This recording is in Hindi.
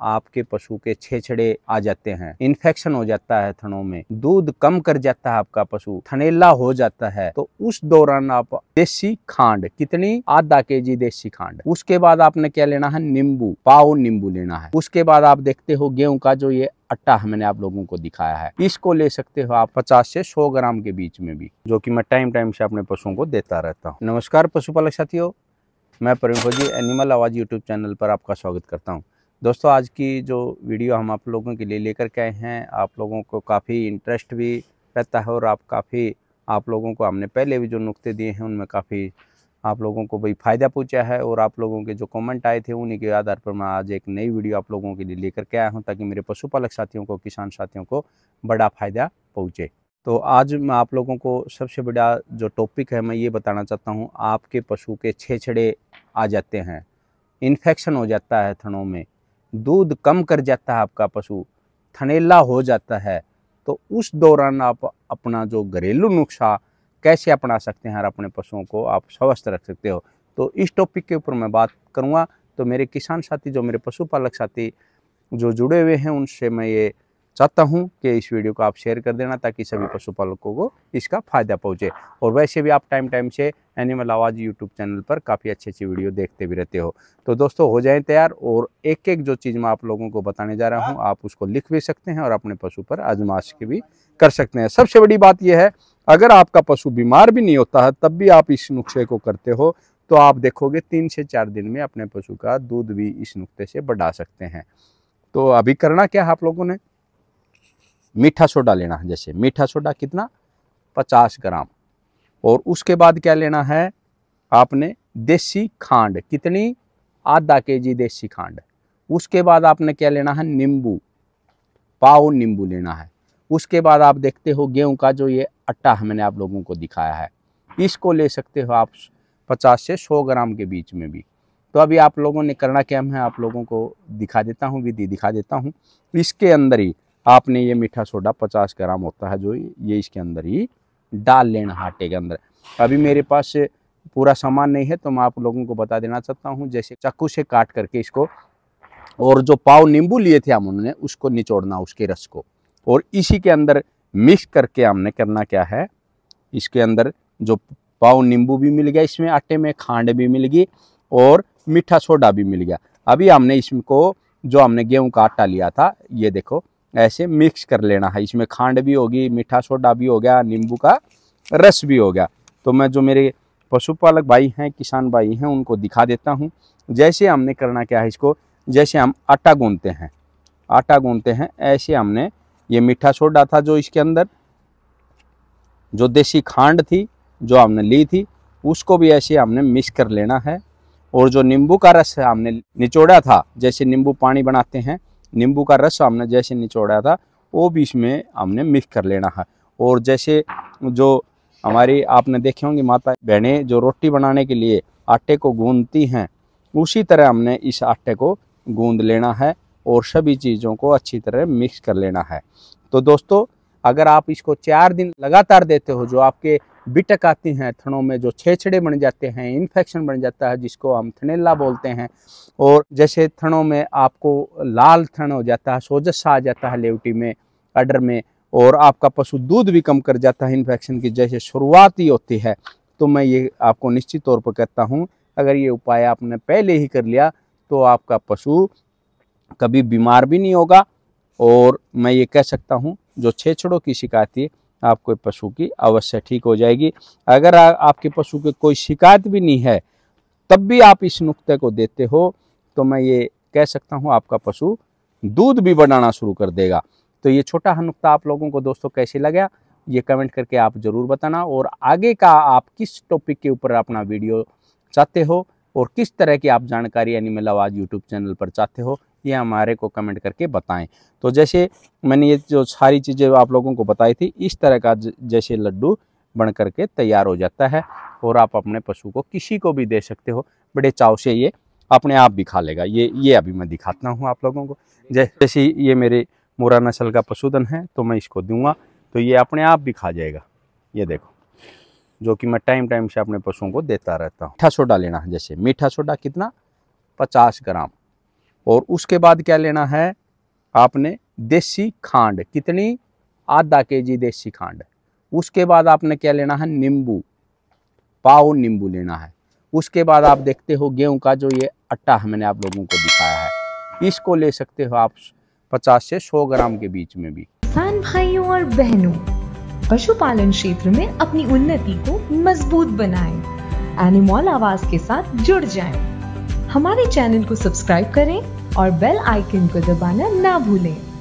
आपके पशु के छेछड़े आ जाते हैं इन्फेक्शन हो जाता है थनों में दूध कम कर जाता है आपका पशु थनेला हो जाता है तो उस दौरान आप देसी खांड कितनी आधा के जी देसी खांड उसके बाद आपने क्या लेना है नींबू पाव नींबू लेना है उसके बाद आप देखते हो गेहूं का जो ये अट्टा मैंने आप लोगों को दिखाया है इसको ले सकते हो आप 50 से 100 ग्राम के बीच में भी जो कि मैं टाइम टाइम से अपने पशुओं को देता रहता हूँ नमस्कार पशुपालक साथियों मैं प्रवीण फौजी एनिमल आवाज यूट्यूब चैनल पर आपका स्वागत करता हूँ दोस्तों आज की जो वीडियो हम आप लोगों के लिए लेकर के आए हैं आप लोगों को काफ़ी इंटरेस्ट भी रहता है और आप काफ़ी आप लोगों को हमने पहले भी जो नुक्ते दिए हैं उनमें काफ़ी आप लोगों को भाई फ़ायदा पहुँचा है और आप लोगों के जो कमेंट आए थे उन्हीं के आधार पर मैं आज एक नई वीडियो आप लोगों के लिए लेकर के आया हूँ ताकि मेरे पशुपालक साथियों को किसान साथियों को बड़ा फ़ायदा पहुँचे तो आज मैं आप लोगों को सबसे बड़ा जो टॉपिक है मैं ये बताना चाहता हूँ आपके पशु के छेछड़े आ जाते हैं इन्फेक्शन हो जाता है थनों में दूध कम कर जाता है आपका पशु थनेला हो जाता है तो उस दौरान आप अपना जो घरेलू नुस्खा कैसे अपना सकते हैं और अपने पशुओं को आप स्वस्थ रख सकते हो तो इस टॉपिक के ऊपर मैं बात करूँगा तो मेरे किसान साथी जो मेरे पशुपालक साथी जो जुड़े हुए हैं उनसे मैं ये चाहता हूँ कि इस वीडियो को आप शेयर कर देना ताकि सभी हाँ। पशुपालकों को इसका फ़ायदा पहुँचे और वैसे भी आप टाइम टाइम से एनिमल आवाज़ यूट्यूब चैनल पर काफ़ी अच्छी अच्छी वीडियो देखते भी रहते हो तो दोस्तों हो जाएं तैयार और एक एक जो चीज़ मैं आप लोगों को बताने जा रहा हूँ आप उसको लिख भी सकते हैं और अपने पशु पर आजमाश के भी कर सकते हैं सबसे बड़ी बात यह है अगर आपका पशु बीमार भी नहीं होता है तब भी आप इस नुस्खे को करते हो तो आप देखोगे तीन से चार दिन में अपने पशु का दूध भी इस नुकते से बढ़ा सकते हैं तो अभी करना क्या है आप लोगों ने मीठा सोडा लेना है जैसे मीठा सोडा कितना पचास ग्राम और उसके बाद क्या लेना है आपने देसी खांड कितनी आधा के जी देसी खांड उसके बाद आपने क्या लेना है नींबू पाओ नींबू लेना है उसके बाद आप देखते हो गेहूं का जो ये अट्टा है मैंने आप लोगों को दिखाया है इसको ले सकते हो आप 50 से 100 ग्राम के बीच में भी तो अभी आप लोगों ने करना क्या है आप लोगों को दिखा देता हूँ विधि दिखा देता हूँ इसके अंदर ही आपने ये मीठा सोडा 50 ग्राम होता है जो ये इसके अंदर ही डाल लेना आटे के अंदर अभी मेरे पास पूरा सामान नहीं है तो मैं आप लोगों को बता देना चाहता हूँ जैसे चाकू से काट करके इसको और जो पाव नींबू लिए थे हम उन्होंने उसको निचोड़ना उसके रस को और इसी के अंदर मिक्स करके हमने करना क्या है इसके अंदर जो पाव नींबू भी मिल गया इसमें आटे में खांड भी मिल गई और मीठा सोडा भी मिल गया अभी हमने इसको जो हमने गेहूं का आटा लिया था ये देखो ऐसे मिक्स कर लेना है इसमें खांड भी होगी मीठा सोडा भी हो गया नींबू का रस भी हो गया तो मैं जो मेरे पशुपालक भाई हैं किसान भाई हैं उनको दिखा देता हूँ जैसे हमने करना क्या है इसको जैसे हम आटा गूंदते हैं आटा गूंदते हैं ऐसे हमने ये मीठा सोडा था जो इसके अंदर जो देसी खांड थी जो हमने ली थी उसको भी ऐसे हमने मिक्स कर लेना है और जो नींबू का रस हमने निचोड़ा था जैसे नींबू पानी बनाते हैं नींबू का रस हमने जैसे निचोड़ा था वो भी इसमें हमने मिक्स कर लेना है और जैसे जो हमारी आपने देखे होंगे माता बहने जो रोटी बनाने के लिए आटे को गूंदती हैं उसी तरह हमने इस आटे को गूंद लेना है और सभी चीज़ों को अच्छी तरह मिक्स कर लेना है तो दोस्तों अगर आप इसको चार दिन लगातार देते हो जो आपके बिटक आती हैं थनों में जो छेछड़े बन जाते हैं इन्फेक्शन बन जाता है जिसको हम थनेला बोलते हैं और जैसे थनों में आपको लाल थन हो जाता है सोजस आ जाता है लेवटी में अडर में और आपका पशु दूध भी कम कर जाता है इन्फेक्शन की जैसे शुरुआत ही होती है तो मैं ये आपको निश्चित तौर पर कहता हूँ अगर ये उपाय आपने पहले ही कर लिया तो आपका पशु कभी बीमार भी नहीं होगा और मैं ये कह सकता हूँ जो छेछड़ों की शिकायत है आपको पशु की अवश्य ठीक हो जाएगी अगर आ, आपके पशु की कोई शिकायत भी नहीं है तब भी आप इस नुक्ते को देते हो तो मैं ये कह सकता हूँ आपका पशु दूध भी बढ़ाना शुरू कर देगा तो ये छोटा नुकता आप लोगों को दोस्तों कैसे लगा ये कमेंट करके आप ज़रूर बताना और आगे का आप किस टॉपिक के ऊपर अपना वीडियो चाहते हो और किस तरह की आप जानकारी एनिमल आवाज़ यूट्यूब चैनल पर चाहते हो ये हमारे को कमेंट करके बताएं तो जैसे मैंने ये जो सारी चीज़ें आप लोगों को बताई थी इस तरह का जैसे लड्डू बन करके तैयार हो जाता है और आप अपने पशु को किसी को भी दे सकते हो बड़े चाव से ये अपने आप भी खा लेगा ये ये अभी मैं दिखाता हूँ आप लोगों को जैसे ये मेरे मोरा नस्ल का पशुधन है तो मैं इसको दूंगा तो ये अपने आप भी खा जाएगा ये देखो जो कि मैं टाइम टाइम से अपने पशुओं को देता रहता हूँ मीठा सोडा लेना जैसे मीठा सोडा कितना पचास ग्राम और उसके बाद क्या लेना है आपने देसी खांड कितनी आधा के जी देसी खांड उसके बाद आपने क्या लेना है नींबू पाओ नींबू लेना है उसके बाद आप देखते हो गेहूं का जो ये अट्टा है मैंने आप लोगों को दिखाया है इसको ले सकते हो आप 50 से 100 ग्राम के बीच में भी किसान भाइयों और बहनों पशुपालन क्षेत्र में अपनी उन्नति को मजबूत बनाएं, एनिमोल आवास के साथ जुड़ जाएं। हमारे चैनल को सब्सक्राइब करें और बेल आइकन को दबाना ना भूलें